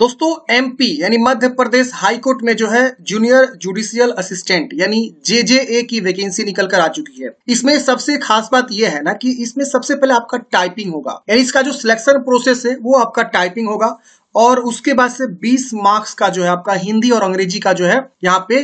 दोस्तों एमपी यानी मध्य प्रदेश हाईकोर्ट में जो है जूनियर जुडिशियल असिस्टेंट यानी जेजेए की वैकेंसी निकल कर आ चुकी है इसमें सबसे खास बात यह है ना कि इसमें सबसे पहले आपका टाइपिंग होगा यानी इसका जो सिलेक्शन प्रोसेस है वो आपका टाइपिंग होगा और उसके बाद से 20 मार्क्स का जो है आपका हिंदी और अंग्रेजी का जो है यहाँ पे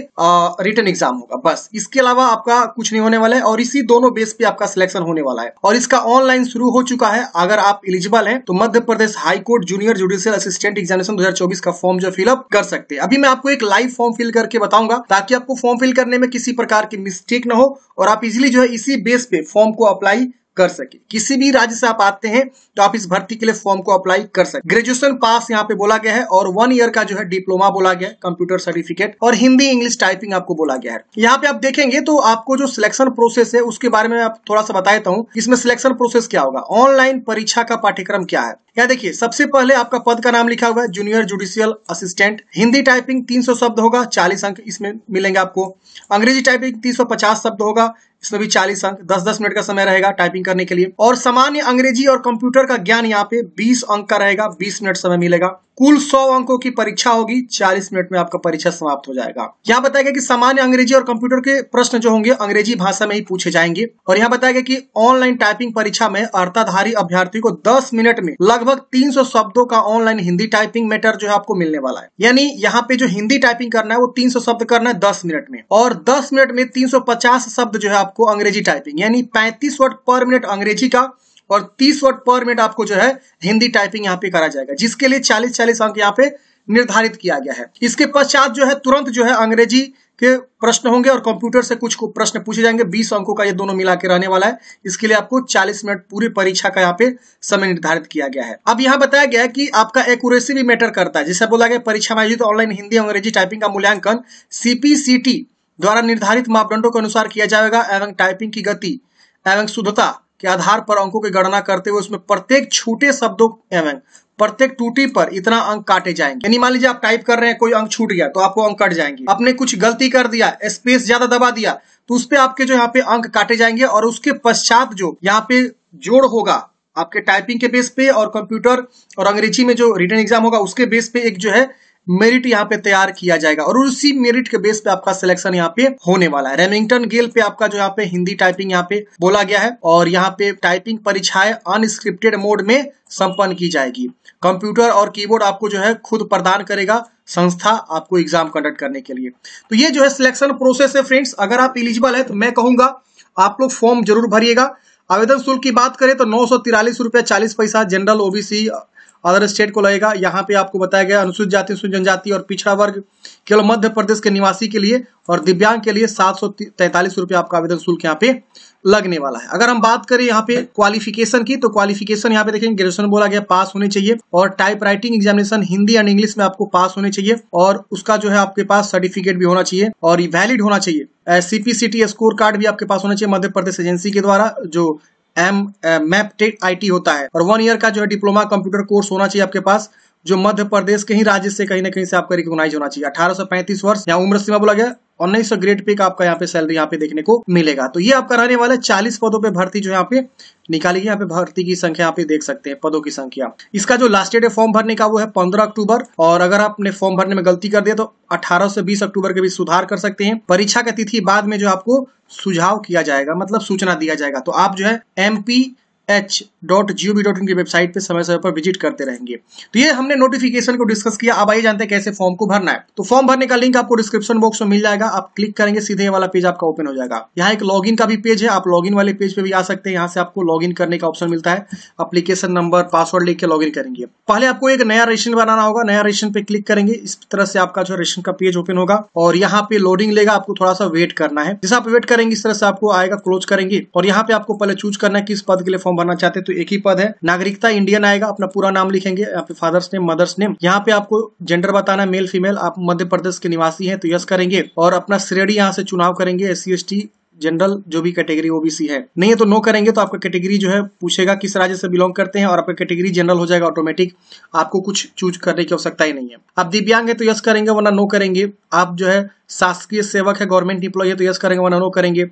रिटर्न एग्जाम होगा बस इसके अलावा आपका कुछ नहीं होने वाला है और इसी दोनों बेस पे आपका सिलेक्शन होने वाला है और इसका ऑनलाइन शुरू हो चुका है अगर आप इलिजिबल है तो Madhya Pradesh high court junior judicial assistant examination दो का फॉर्म जो फिलअप कर सकते हैं अभी मैं आपको एक लाइव फॉर्म फिल करके बताऊंगा ताकि आपको फॉर्म फिल करने में किसी प्रकार की मिस्टेक न हो और आप इजिली जो है इसी बेस पे फॉर्म को अप्लाई कर सके किसी भी राज्य से आप आते हैं तो आप इस भर्ती के लिए फॉर्म को अप्लाई कर सके ग्रेजुएशन पास यहाँ पे बोला गया है और वन ईयर का जो है डिप्लोमा बोला गया है कंप्यूटर सर्टिफिकेट और हिंदी इंग्लिश टाइपिंग आपको बोला गया है यहाँ पे आप देखेंगे तो आपको जो सिलेक्शन प्रोसेस है उसके बारे में आप थोड़ा सा बता देता हूँ इसमें सिलेक्शन प्रोसेस क्या होगा ऑनलाइन परीक्षा का पाठ्यक्रम क्या है यहाँ देखिए सबसे पहले आपका पद का नाम लिखा हुआ है junior judicial assistant Hindi typing 300 शब्द होगा 40 अंक इसमें मिलेंगे आपको अंग्रेजी टाइपिंग 350 शब्द होगा इसमें भी 40 अंक 10-10 मिनट का समय रहेगा टाइपिंग करने के लिए और सामान्य अंग्रेजी और कंप्यूटर का ज्ञान यहाँ पे 20 अंक का रहेगा 20 मिनट समय मिलेगा कुल 100 अंकों की परीक्षा होगी 40 मिनट में आपका परीक्षा समाप्त हो जाएगा यहाँ बताया गया कि सामान्य अंग्रेजी और कंप्यूटर के प्रश्न जो होंगे अंग्रेजी भाषा में ही पूछे जाएंगे और यहाँ बताया गया कि ऑनलाइन टाइपिंग परीक्षा में अर्थाधारी अभ्यर्थी को दस मिनट में लग लगभग 300 शब्दों का ऑनलाइन हिंदी टाइपिंग मैटर जो है आपको मिलने वाला है यानी यहाँ पे जो हिंदी टाइपिंग करना है वो 300 शब्द करना है 10 मिनट में और 10 मिनट में 350 शब्द जो है आपको अंग्रेजी टाइपिंग यानी 35 वर्ड पर मिनट अंग्रेजी का और 30 वर्ड पर मिनट आपको जो है हिंदी टाइपिंग यहाँ पे करा जाएगा जिसके लिए चालीस चालीस अंक यहाँ पे निर्धारित किया गया है इसके पश्चात जो है तुरंत जो है अंग्रेजी के प्रश्न होंगे और कंप्यूटर से कुछ प्रश्न पूछे जाएंगे बीस अंकों का ये दोनों मिला के रहने वाला है इसके लिए आपको चालीस मिनट पूरी परीक्षा का यहाँ पे समय निर्धारित किया गया है अब यहाँ बताया गया है कि आपका एक्यूरेसी भी मैटर करता है जैसे बोला गया परीक्षा में आयोजित ऑनलाइन हिंदी अंग्रेजी टाइपिंग का मूल्यांकन सीपीसीटी द्वारा निर्धारित मापदंडों के अनुसार किया जाएगा एवं टाइपिंग की गति एवं शुद्धता के आधार पर अंकों की गणना करते हुए उसमें प्रत्येक छोटे शब्दों एवं प्रत्येक टूटी पर इतना अंक काटे जाएंगे यानी मान लीजिए आप टाइप कर रहे हैं कोई अंक छूट गया तो आपको अंक कट जाएंगे आपने कुछ गलती कर दिया स्पेस ज्यादा दबा दिया तो उस पर आपके जो यहाँ पे अंक काटे जाएंगे और उसके पश्चात जो यहाँ पे जोड़ होगा आपके टाइपिंग के बेस पे और कंप्यूटर और अंग्रेजी में जो रिटर्न एग्जाम होगा उसके बेस पे एक जो है मेरिट यहाँ पे तैयार किया जाएगा और उसी मेरिट के बेस पे आपका सिलेक्शन यहाँ पे होने वाला है रेमिंगटन गेल पे आपका जो यहाँ पे हिंदी टाइपिंग यहाँ पे बोला गया है और यहाँ पे टाइपिंग परीक्षाएं अनस्क्रिप्टेड मोड में संपन्न की जाएगी कंप्यूटर और कीबोर्ड आपको जो है खुद प्रदान करेगा संस्था आपको एग्जाम कंडक्ट करने के लिए तो ये जो है सिलेक्शन प्रोसेस है फ्रेंड्स अगर आप इलिजिबल है तो मैं कहूंगा आप लोग फॉर्म जरूर भरिएगा आवेदन शुल्क की बात करें तो नौ सौ तिरालीस रुपया चालीस पैसा जनरल ओबीसी अदर स्टेट को लगेगा यहाँ पे आपको बताया गया अनुसूचित जाति अनुसूचित जनजाति और पिछड़ा वर्ग केवल मध्य प्रदेश के निवासी के लिए और दिव्यांग के लिए सात सौ तैंतालीस रुपये आपका आवेदन शुल्क यहाँ पे लगने वाला है अगर हम बात करें यहाँ पे क्वालिफिकेशन की तो क्वालिफिकेशन यहाँ पे देखेंगे ग्रेजुएशन बोला गया पास होने चाहिए और typewriting examination Hindi and English में आपको पास होने चाहिए और उसका जो है आपके पास सर्टिफिकेट भी होना चाहिए और वैलिड होना चाहिए सीपीसीटी स्कोर कार्ड भी आपके पास होना चाहिए मध्य प्रदेश एजेंसी के द्वारा जो M map uh, tech IT होता है और वन ईयर का जो है डिप्लोमा कंप्यूटर कोर्स होना चाहिए आपके पास जो मध्य प्रदेश के ही राज्य से कहीं ना कहीं से आपका रिकॉग्नाइज होना चाहिए अठारह वर्ष यहाँ उम्र सीमा बोला गया उन्नीस सौ ग्रेड पे का आपका यहाँ पे सैलरी यहाँ पे देखने को मिलेगा तो ये आपका रहने वाला है चालीस पदों पे भर्ती जो यहाँ पे निकाली गई यहाँ पे भर्ती की संख्या यहाँ पे देख सकते हैं पदों की संख्या इसका जो लास्ट डेट है फॉर्म भरने का वो है पंद्रह अक्टूबर और अगर आपने फॉर्म भरने में गलती कर दिया तो अठारह से बीस अक्टूबर के बीच सुधार कर सकते हैं परीक्षा का तिथि बाद में जो आपको सुझाव किया जाएगा मतलब सूचना दिया जाएगा तो आप जो है MP H dot G O B dot in की वेबसाइट पे समय समय पर विजिट करते रहेंगे तो ये हमने नोटिफिकेशन को डिस्कस किया अब आइए जानते हैं कैसे फॉर्म को भरना है तो फॉर्म भरने का लिंक आपको डिस्क्रिप्शन बॉक्स में मिल जाएगा आप क्लिक करेंगे सीधे ये वाला पेज आपका ओपन हो जाएगा यहाँ एक इन का भी पेज है आप इन वाले पेज पे भी आ सकते हैं यहाँ से आपको इन करने का ऑप्शन मिलता है अप्लीकेशन नंबर पासवर्ड लिख के इन करेंगे पहले आपको एक नया रेशन बनाना होगा नया रेशन पे क्लिक करेंगे इस तरह से आपका जो रेशन का पेज ओपन होगा और यहाँ पे लोडिंग लेगा आपको थोड़ा सा वेट करना है जैसे आप वेट करेंगे इस तरह से आपको आएगा क्लोज करेंगे और यहाँ पे आपको पहले चूज करना है किस पद के लिए फॉर्म फॉर्म भरना चाहते हैं तो एक ही पद है नागरिकता इंडियन आएगा अपना पूरा नाम लिखेंगे यहाँ पे फादर्स नेम मदर्स नेम यहाँ पे आपको जेंडर बताना मेल फीमेल आप मध्य प्रदेश के निवासी है तो यस करेंगे और अपना श्रेणी यहाँ से चुनाव करेंगे एस सी जनरल जो भी कैटेगरी ओबीसी है नहीं है तो नो करेंगे तो आपका कैटेगरी जो है पूछेगा किस राज्य से बिलोंग करते हैं और आपका कैटेगरी जनरल हो जाएगा ऑटोमेटिक आपको कुछ चूज करने की आवश्यकता ही नहीं है आप दिव्यांग है तो यस करेंगे वरना नो करेंगे आप जो है शासकीय सेवक है गवर्नमेंट इंप्लॉय है तो यस करेंगे वनो करेंगे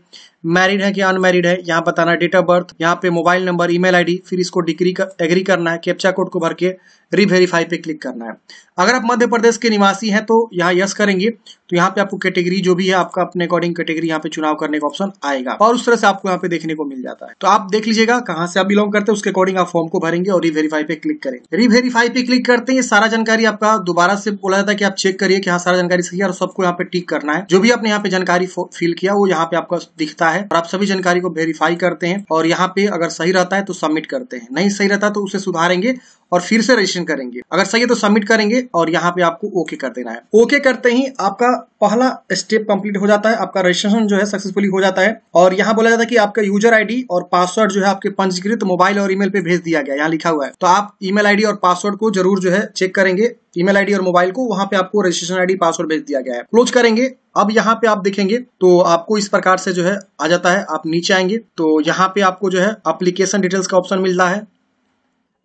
मैरिड है कि अनमैरिड है यहाँ बताना डेट ऑफ बर्थ यहाँ पे मोबाइल नंबर ईमेल आईडी फिर इसको डिग्री कर, एग्री करना है कैप्चा कोड को भर के रिवेरीफाई पे क्लिक करना है अगर आप मध्य प्रदेश के निवासी हैं तो यहाँ यस करेंगे तो यहाँ पे आपको कैटेगरी जो भी है आपका अपने अकॉर्डिंग कैटेगरी यहाँ पे चुनाव करने का ऑप्शन आएगा और उस तरह से आपको यहाँ पे देखने को मिल जाता है तो आप देख लीजिएगा कहाँ से आप बिलोंग करते हैं उसके अकॉर्डिंग आप फॉर्म को भरेंगे और रिवेरीफाई पे क्लिक करेंगे रिवेरीफाई पे क्लिक करते हैं सारा जानकारी आपका दोबारा से बोला जाता है कि आप चेक करिए कि हाँ सारा जानकारी सही है और सबको यहाँ पे टिक क्लिक करना है जो भी आपने यहाँ पे जानकारी फिल किया वो यहाँ पे आपका दिखता है और आप सभी जानकारी को वेरीफाई करते हैं और यहाँ पे अगर सही रहता है तो सबमिट करते हैं नहीं सही रहता तो उसे सुधारेंगे और फिर से रजिस्ट्रेशन करेंगे अगर सही है तो सबमिट करेंगे और यहाँ पे आपको ओके कर देना है ओके करते ही आपका पहला स्टेप कंप्लीट हो जाता है आपका रजिस्ट्रेशन जो है सक्सेसफुली हो जाता है और यहाँ बोला जाता है कि आपका यूजर आईडी और पासवर्ड जो है आपके पंजीकृत मोबाइल और ईमेल पे भेज दिया गया यहाँ लिखा हुआ है तो आप ईमेल आईडी और पासवर्ड को जरूर जो है चेक करेंगे ईमेल आईडी और मोबाइल को वहां पे आपको रजिस्ट्रेशन आईडी पासवर्ड भेज दिया गया है क्लोज करेंगे अब यहाँ पे आप देखेंगे तो आपको इस प्रकार से जो है आ जाता है आप नीचे आएंगे तो यहाँ पे आपको जो है एप्लीकेशन डिटेल्स का ऑप्शन मिलता है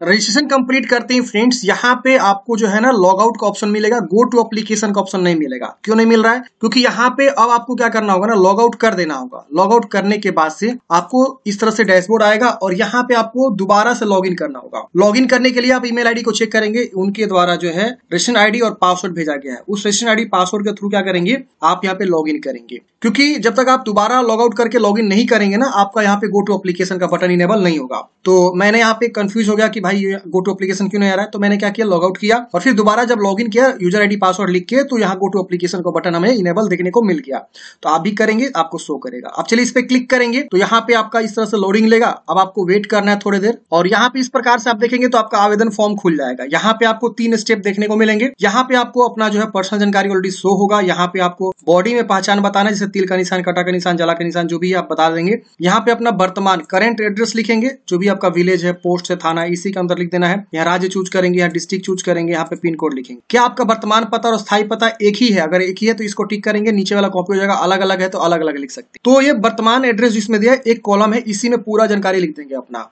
रजिस्ट्रेशन कंप्लीट करते ही फ्रेंड्स यहाँ पे आपको जो है ना लॉग आउट का ऑप्शन मिलेगा गो टू एप्लीकेशन का ऑप्शन नहीं मिलेगा क्यों नहीं मिल रहा है क्योंकि यहाँ पे अब आपको क्या करना होगा ना लॉग आउट कर देना होगा लॉग आउट करने के बाद से आपको इस तरह से डैशबोर्ड आएगा और यहाँ पे आपको दोबारा से लॉग इन करना होगा लॉग इन करने के लिए आप ईमेल आई को चेक करेंगे उनके द्वारा जो है रेशन आईडी और पासवर्ड भेजा गया है उस रेशन आई पासवर्ड के थ्रू क्या करेंगे आप यहाँ पे लॉग इन करेंगे क्योंकि जब तक आप दोबारा लॉग आउट करके लॉग इन नहीं करेंगे ना आपका यहाँ पे गो टू एप्लीकेशन का बटन इनेबल नहीं होगा तो मैंने यहाँ पे कंफ्यूज हो गया कि भाई ये गो टू एप्लीकेशन क्यों नहीं आ रहा है तो मैंने क्या किया लॉग आउट किया और फिर दोबारा जब लॉग इन किया यूजर आईडी पासवर्ड लिख के तो यहाँ गो टू एप्लीकेशन का बटन हमें इनेबल देखने को मिल गया तो आप भी करेंगे आपको शो करेगा आप चलिए इस पे क्लिक करेंगे तो यहाँ पे आपका इस तरह से लोडिंग लेगा अब आपको वेट करना है थोड़ी देर और यहाँ पे इस प्रकार से आप देखेंगे तो आपका आवेदन फॉर्म खुल जाएगा यहाँ पे आपको तीन स्टेप देखने को मिलेंगे यहाँ पे आपको अपना जो है पर्सनल जानकारी ऑलरेडी शो होगा यहाँ पे आपको बॉडी में पहचान बताना जैसे तिल का निशान कटा का निशान जला का निशान जो भी आप बता देंगे यहाँ पे अपना वर्तमान करेंट एड्रेस लिखेंगे जो भी आपका विलेज है पोस्ट है थाना इसी e इसका अंदर लिख देना है यहाँ राज्य चूज करेंगे यहाँ डिस्ट्रिक्ट चूज करेंगे यहाँ पे पिन कोड लिखेंगे क्या आपका वर्तमान पता और स्थायी पता एक ही है अगर एक ही है तो इसको टिक करेंगे नीचे वाला कॉपी हो जाएगा अलग अलग है तो अलग अलग लिख सकते तो ये वर्तमान एड्रेस जिसमें दिया एक कॉलम है इसी में पूरा जानकारी लिख देंगे अपना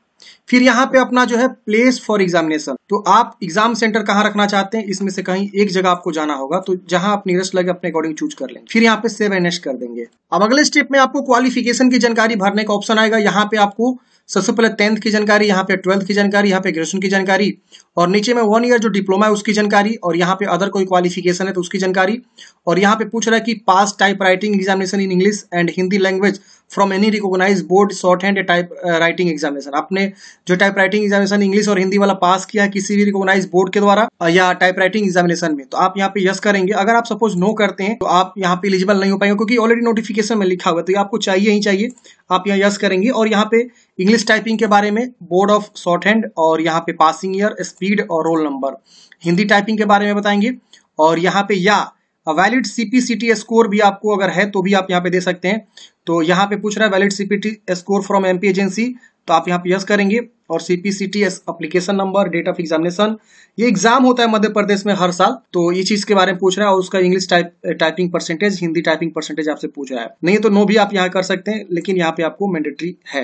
फिर यहाँ पे अपना जो है प्लेस फॉर एग्जामिनेशन तो आप एग्जाम सेंटर कहाँ रखना चाहते हैं इसमें से कहीं एक जगह आपको जाना होगा तो जहां आप नियरेस्ट लगे अपने अकॉर्डिंग चूज कर लेंगे फिर यहाँ पे सेव एनेस्ट कर देंगे अब अगले स्टेप में आपको क्वालिफिकेशन की जानकारी भरने का ऑप्शन आएगा यहाँ पे आपको सबसे पहले टेंथ की जानकारी यहाँ पे ट्वेल्थ की जानकारी यहाँ पे ग्रेजुएशन की जानकारी और नीचे में वन ईयर जो डिप्लोमा है उसकी जानकारी और यहाँ पे अदर कोई क्वालिफिकेशन है तो उसकी जानकारी और यहाँ पे पूछ रहा है कि pass typewriting examination in English and Hindi language from any recognise board shorthand typewriting examination आपने जो टाइप राइटिंग एग्जामिनेशन इंग्लिश और हिंदी वाला पास किया है किसी भी रिकोगनाइज बोर्ड के द्वारा uh, या टाइप राइटिंग एग्जामिनेशन में तो आप यहाँ पे यस करेंगे अगर आप सपोज नो करते हैं तो आप यहाँ पे इलिजिबल नहीं हो पाएंगे क्योंकि ऑलरेडी नोटिफिकेशन में लिखा हुआ है तो ये आपको चाहिए ही चाहिए आप यहाँ यस करेंगे और यहाँ पे इंग्लिश टाइपिंग के बारे में बोर्ड ऑफ शॉर्ट हैंड और यहाँ पे पासिंग ईयर स्पीड और रोल नंबर हिंदी टाइपिंग के बारे में बताएंगे और यहाँ पे या वैलिड सीपीसीटी स्कोर भी आपको अगर है तो भी आप यहाँ पे दे सकते हैं तो यहाँ पे पूछ रहा है valid CPT score from MP agency तो आप यहाँ पे यस करेंगे और CPCT application number date of examination ये एग्जाम होता है मध्य प्रदेश में हर साल तो ये चीज के बारे में पूछ रहा है और उसका English type typing percentage Hindi typing percentage आपसे पूछ रहा है नहीं तो नो भी आप यहाँ कर सकते हैं लेकिन यहाँ पे आपको मैंडेटरी है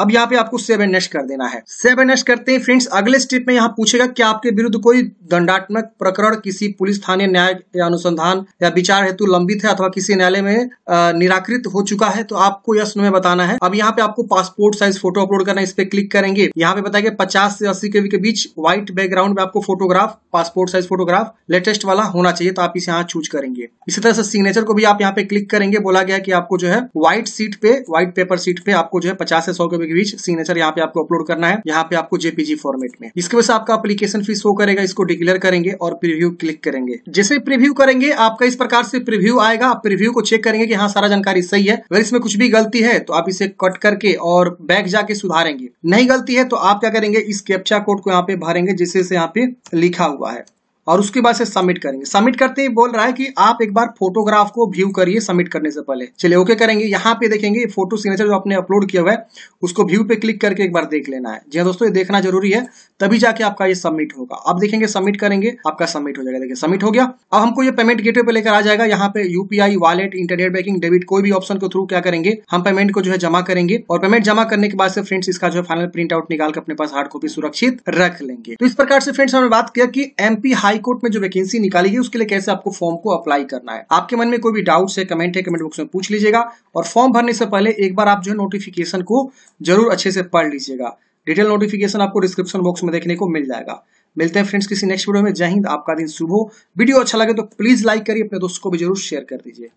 अब यहाँ पे आपको सेवन एंड नेक्स्ट कर देना है सेवन एंड नेक्स्ट करते हैं फ्रेंड्स अगले स्टेप में यहाँ पूछेगा क्या आपके विरुद्ध कोई दंडात्मक प्रकरण किसी पुलिस थाने न्याय या अनुसंधान या विचार हेतु लंबित है अथवा किसी न्यायालय में निराकृत हो चुका है तो आपको यश में बताना है अब यहाँ पे आपको पासपोर्ट साइज फोटो अपलोड करना है इस पर क्लिक करेंगे यहाँ पे बताया गया पचास से अस्सी के के बीच व्हाइट बैकग्राउंड में आपको photograph passport size photograph latest वाला होना चाहिए तो आप इसे यहाँ चूज करेंगे इसी तरह से सिग्नेचर को भी आप यहाँ पे क्लिक करेंगे बोला गया कि आपको जो है व्हाइट सीट पे व्हाइट पेपर सीट पे आपको जो है पचास से सौ के बीच सिग्नेचर यहाँ पे आपको अपलोड करना है यहाँ पे आपको जेपीजी फॉर्मेट में इसके वजह से आपका अपलीकेशन फीस शो करेगा इसको डिक्लेयर करेंगे और प्रिव्यू क्लिक करेंगे जैसे प्रिव्यू करेंगे आपका इस प्रकार से प्रिव्यू आएगा आप प्रिव्यू को चेक करेंगे की हाँ सारा जानकारी सही है अगर इसमें कुछ भी गलती है तो आप इसे कट करके और बैग जाके सुधारेंगे नहीं गलती है तो आप क्या करेंगे इस कैप्चा कोड को यहाँ पे भरेंगे जिससे से यहाँ पे लिखा हुआ है और उसके बाद से सबमिट करेंगे सबमिट करते ही बोल रहा है कि आप एक बार फोटोग्राफ को व्यू करिए सबमिट करने से पहले चलिए ओके करेंगे यहाँ पे देखेंगे फोटो सिग्नेचर जो आपने अपलोड किया हुआ है उसको व्यू पे क्लिक करके एक बार देख लेना है जी हाँ दोस्तों ये देखना जरूरी है तभी जाके आपका ये सबमिट होगा आप देखेंगे सबमिट करेंगे आपका सबमिट हो जाएगा देखिए सबमिट हो गया अब हमको ये पेमेंट गेटवे पे लेकर आ जाएगा यहाँ पे UPI wallet internet banking debit कोई भी ऑप्शन के थ्रू क्या करेंगे हम पेमेंट को जो है जमा करेंगे और पेमेंट जमा करने के बाद से फ्रेंड्स इसका जो है फाइनल प्रिंट आउट निकाल के अपने पास हार्ड कॉपी सुरक्षित रख लेंगे तो इस प्रकार से फ्रेंड्स हमने बात किया कि एमपी हाई कोर्ट में जो वैकेंसी निकाली है उसके लिए कैसे आपको फॉर्म को अप्लाई करना है आपके मन में कोई भी डाउट है कमेंट है कमेंट बॉक्स में पूछ लीजिएगा और फॉर्म भरने से पहले एक बार आप जो है नोटिफिकेशन को जरूर अच्छे से पढ़ लीजिएगा डिटेल नोटिफिकेशन आपको डिस्क्रिप्शन बॉक्स में देखने को मिल जाएगा मिलते हैं फ्रेंड्स किसी नेक्स्ट वीडियो में जय हिंद आपका दिन शुभ हो वीडियो अच्छा लगे तो प्लीज लाइक करिए अपने दोस्तों को भी जरूर शेयर कर दीजिए